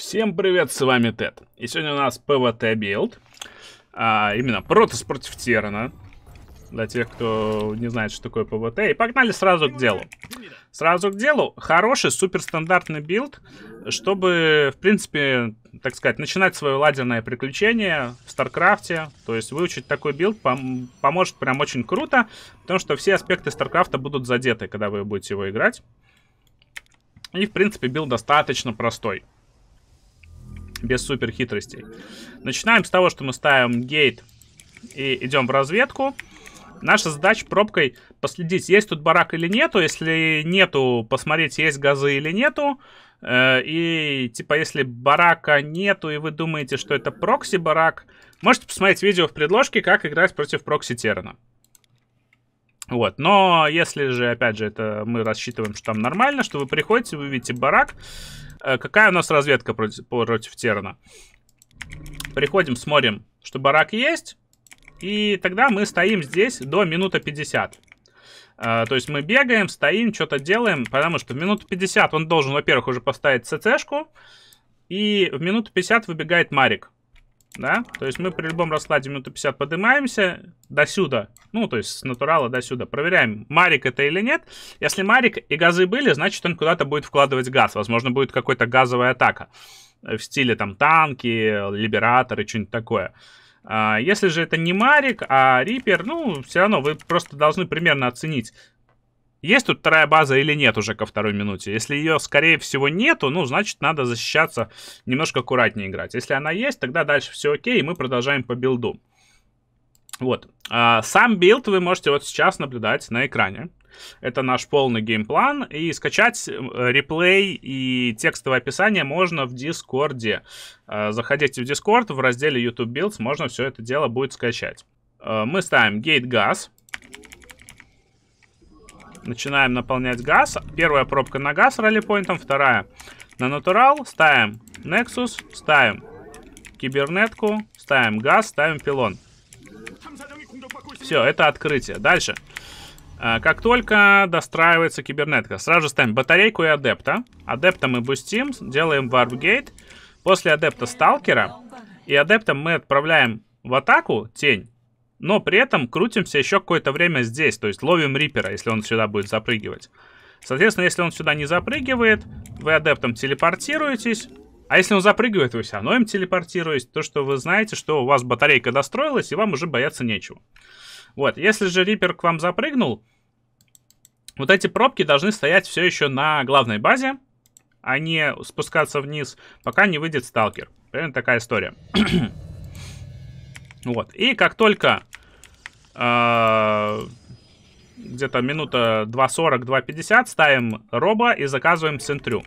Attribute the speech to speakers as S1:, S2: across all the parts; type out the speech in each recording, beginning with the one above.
S1: Всем привет, с вами Тед. И сегодня у нас ПВТ билд. А, именно Протас против Терана. Для тех, кто не знает, что такое ПВТ. И погнали сразу к делу. Сразу к делу. Хороший, суперстандартный билд, чтобы, в принципе, так сказать, начинать свое ладерное приключение в Старкрафте. То есть выучить такой билд пом поможет прям очень круто, потому что все аспекты Старкрафта будут задеты, когда вы будете его играть. И, в принципе, билд достаточно простой без супер хитростей. Начинаем с того, что мы ставим гейт и идем в разведку. Наша задача пробкой последить, есть тут барак или нету. Если нету, посмотреть, есть газы или нету. Э, и, типа, если барака нету, и вы думаете, что это прокси-барак, можете посмотреть видео в предложке, как играть против прокси-терна. Вот, но если же, опять же, это мы рассчитываем, что там нормально, что вы приходите, вы видите барак, Э, какая у нас разведка против, против Терна? Приходим, смотрим, что барак есть. И тогда мы стоим здесь до минуты 50. Э, то есть мы бегаем, стоим, что-то делаем, потому что в минуту 50 он должен, во-первых, уже поставить ЦЦшку, и в минуту 50 выбегает Марик да? То есть мы при любом раскладе минуты 50 поднимаемся до сюда. Ну, то есть с натурала до сюда. Проверяем, Марик это или нет. Если Марик и газы были, значит он куда-то будет вкладывать газ. Возможно, будет какой то газовая атака. В стиле там танки, либераторы, что-нибудь такое. А, если же это не Марик, а Рипер, ну, все равно вы просто должны примерно оценить, есть тут вторая база или нет уже ко второй минуте? Если ее, скорее всего, нету, ну, значит, надо защищаться, немножко аккуратнее играть. Если она есть, тогда дальше все окей, и мы продолжаем по билду. Вот. А, сам билд вы можете вот сейчас наблюдать на экране. Это наш полный геймплан. И скачать э, реплей и текстовое описание можно в Дискорде. А, заходите в Дискорд, в разделе YouTube Builds можно все это дело будет скачать. А, мы ставим gate gas. Начинаем наполнять газ. Первая пробка на газ раллипоинтом, вторая на натурал. Ставим Nexus, ставим кибернетку, ставим газ, ставим пилон. Все, это открытие. Дальше. А, как только достраивается кибернетка, сразу ставим батарейку и адепта. Адепта мы бустим, делаем варпгейт. После адепта сталкера и адептом мы отправляем в атаку тень но при этом крутимся еще какое-то время здесь, то есть ловим рипера, если он сюда будет запрыгивать. Соответственно, если он сюда не запрыгивает, вы адептом телепортируетесь. А если он запрыгивает, вы все равно им телепортируетесь, то что вы знаете, что у вас батарейка достроилась, и вам уже бояться нечего. Вот, если же Рипер к вам запрыгнул, вот эти пробки должны стоять все еще на главной базе, а не спускаться вниз, пока не выйдет сталкер. Примерно такая история. вот, и как только а, где-то минута 2.40-2.50 ставим роба и заказываем центрю.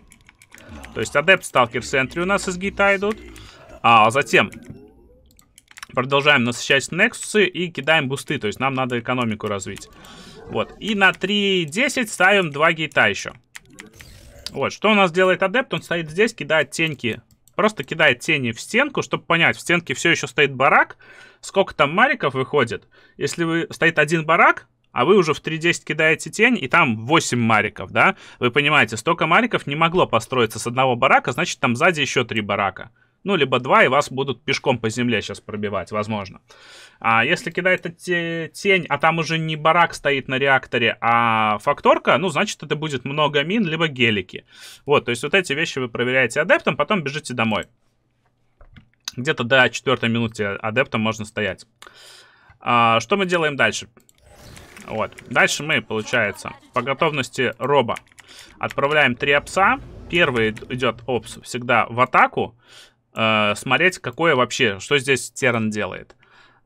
S1: То есть адепт сталкер центри у нас из гита идут. А затем продолжаем насыщать нексусы и кидаем бусты. То есть нам надо экономику развить. Вот. И на 3.10 ставим 2 гита еще. Вот. Что у нас делает адепт? Он стоит здесь, кидает теньки Просто кидает тени в стенку, чтобы понять, в стенке все еще стоит барак, сколько там мариков выходит. Если вы стоит один барак, а вы уже в 3.10 кидаете тень, и там 8 мариков, да? Вы понимаете, столько мариков не могло построиться с одного барака, значит, там сзади еще 3 барака ну, либо два, и вас будут пешком по земле сейчас пробивать, возможно. А если кидает тень, а там уже не барак стоит на реакторе, а факторка, ну, значит, это будет много мин, либо гелики. Вот, то есть вот эти вещи вы проверяете адептом, потом бежите домой. Где-то до четвертой минуты адептом можно стоять. А, что мы делаем дальше? Вот. Дальше мы, получается, по готовности роба отправляем три опса. Первый идет опс всегда в атаку э, смотреть, какое вообще, что здесь Теран делает.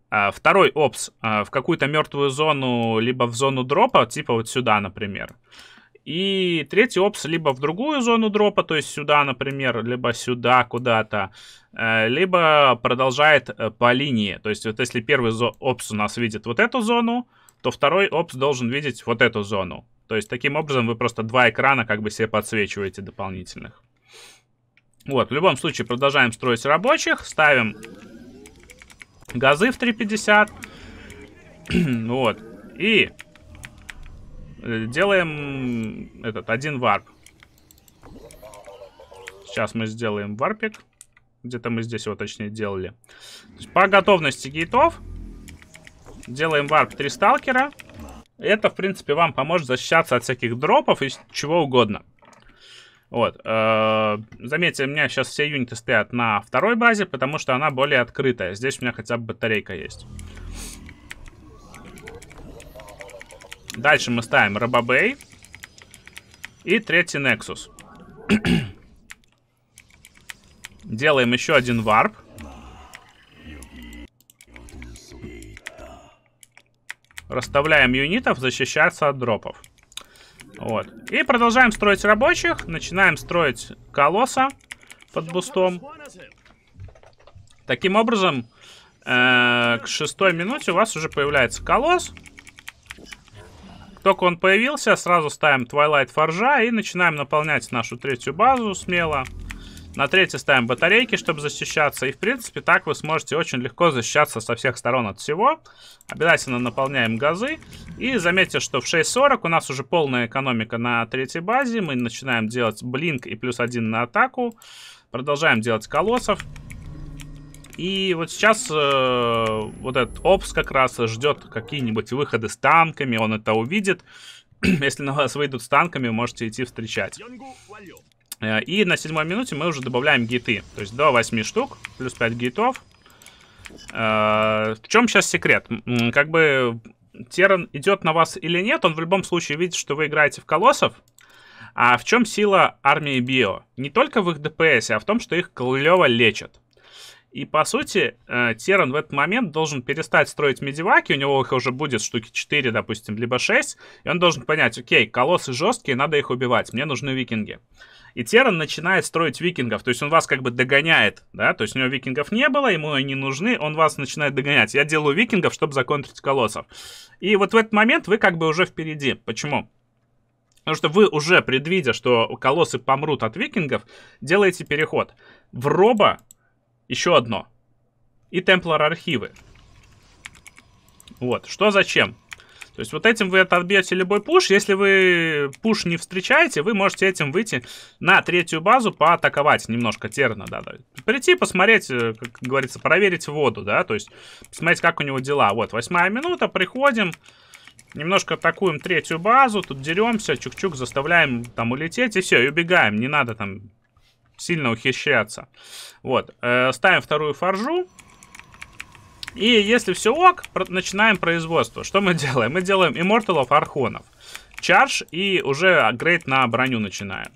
S1: А, второй опс а, в какую-то мертвую зону, либо в зону дропа, типа вот сюда, например. И третий опс либо в другую зону дропа, то есть сюда, например, либо сюда куда-то, э, либо продолжает э, по линии. То есть вот если первый опс у нас видит вот эту зону, то второй опс должен видеть вот эту зону. То есть таким образом вы просто два экрана как бы себе подсвечиваете дополнительных. Вот, в любом случае продолжаем строить рабочих. Ставим газы в 350. вот. И э, делаем этот один варп. Сейчас мы сделаем варпик. Где-то мы здесь его точнее делали. по готовности гейтов делаем варп 3 сталкера. Это, в принципе, вам поможет защищаться от всяких дропов и чего угодно. Вот. Э, заметьте, у меня сейчас все юниты стоят на второй базе, потому что она более открытая. Здесь у меня хотя бы батарейка есть. Дальше мы ставим Рабабей. И третий Нексус. Делаем еще один варп. Расставляем юнитов защищаться от дропов. Вот. И продолжаем строить рабочих. Начинаем строить колосса под бустом. Таким образом, э, к шестой минуте у вас уже появляется колосс. Только он появился, сразу ставим Twilight Forge и начинаем наполнять нашу третью базу смело. На третий ставим батарейки, чтобы защищаться. И, в принципе, так вы сможете очень легко защищаться со всех сторон от всего. Обязательно наполняем газы. И заметьте, что в 6.40 у нас уже полная экономика на третьей базе. Мы начинаем делать блинк и плюс один на атаку. Продолжаем делать колоссов. И вот сейчас э, вот этот опс как раз ждет какие-нибудь выходы с танками, он это увидит. Если на вас выйдут с танками, можете идти встречать. Э, и на седьмой минуте мы уже добавляем гиты. То есть до 8 штук, плюс 5 гитов. Э, в чем сейчас секрет? Как бы Террен идет на вас или нет, он в любом случае видит, что вы играете в колоссов. А в чем сила армии Био? Не только в их ДПС, а в том, что их клево лечат. И, по сути, э, Теран в этот момент должен перестать строить медиваки, у него их уже будет штуки 4, допустим, либо 6, и он должен понять, окей, колоссы жесткие, надо их убивать, мне нужны викинги. И Теран начинает строить викингов, то есть он вас как бы догоняет, да, то есть у него викингов не было, ему они нужны, он вас начинает догонять. Я делаю викингов, чтобы законтрить колоссов. И вот в этот момент вы как бы уже впереди. Почему? Потому что вы уже, предвидя, что колоссы помрут от викингов, делаете переход. В роба. Еще одно. И темплар-архивы. Вот, что зачем? То есть вот этим вы отобьете любой пуш. Если вы пуш не встречаете, вы можете этим выйти на третью базу, поатаковать немножко терна, да, да. Прийти, посмотреть, э, как говорится, проверить воду, да, то есть посмотреть, как у него дела. Вот, восьмая минута, приходим, немножко атакуем третью базу, тут деремся, чук-чук, заставляем там улететь, и все, и убегаем. Не надо там сильно ухищряться. Вот. Э, ставим вторую фаржу. И если все ок, начинаем производство. Что мы делаем? Мы делаем имморталов архонов. Чарж и уже апгрейд на броню начинаем.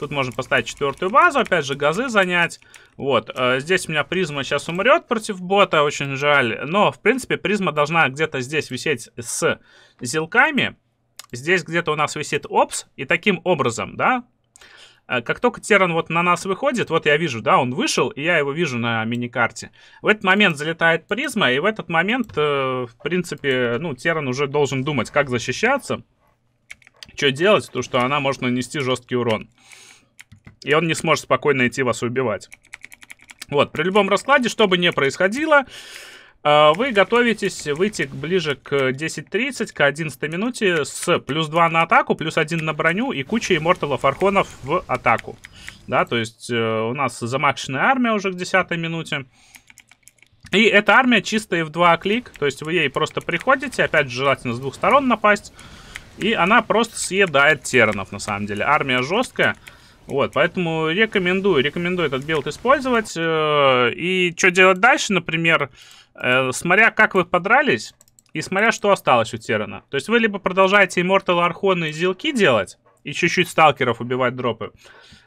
S1: Тут можно поставить четвертую базу, опять же газы занять. Вот, э, здесь у меня призма сейчас умрет против бота, очень жаль. Но, в принципе, призма должна где-то здесь висеть с зелками. Здесь где-то у нас висит опс, и таким образом, да, Э, как только Терран вот на нас выходит, вот я вижу, да, он вышел, и я его вижу на мини-карте. В этот момент залетает призма, и в этот момент, э, в принципе, ну, Терран уже должен думать, как защищаться, что делать, то что она может нанести жесткий урон. И он не сможет спокойно идти вас убивать. Вот, при любом раскладе, что бы ни происходило, а, вы готовитесь выйти ближе к 10.30, к 11 минуте с плюс 2 на атаку, плюс 1 на броню и куча имморталов архонов в атаку. Да, то есть э, у нас замаченная армия уже к 10 минуте. И эта армия чистая в два клик, то есть вы ей просто приходите, опять же желательно с двух сторон напасть. И она просто съедает терранов, на самом деле. Армия жесткая. Вот, поэтому рекомендую, рекомендую этот билд использовать. Э, и что делать дальше, например, э, смотря как вы подрались и смотря что осталось у Терана. То есть вы либо продолжаете Immortal Архона и Зилки делать, и чуть-чуть сталкеров убивать дропы,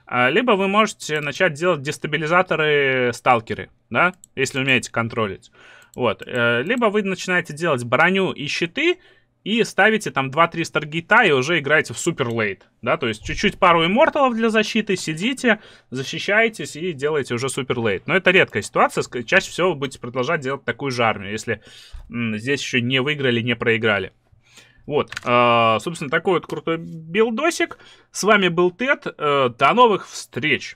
S1: а, либо вы можете начать делать дестабилизаторы сталкеры, да, если умеете контролить. Вот. Э, либо вы начинаете делать броню и щиты, и ставите там 2-3 старгейта и уже играете в супер лейт, да, то есть чуть-чуть пару имморталов для защиты, сидите, защищаетесь и делаете уже супер лейт. Но это редкая ситуация, чаще всего вы будете продолжать делать такую же армию, если здесь еще не выиграли, не проиграли. Вот, э, собственно, такой вот крутой билдосик. С вами был Тед, э, до новых встреч!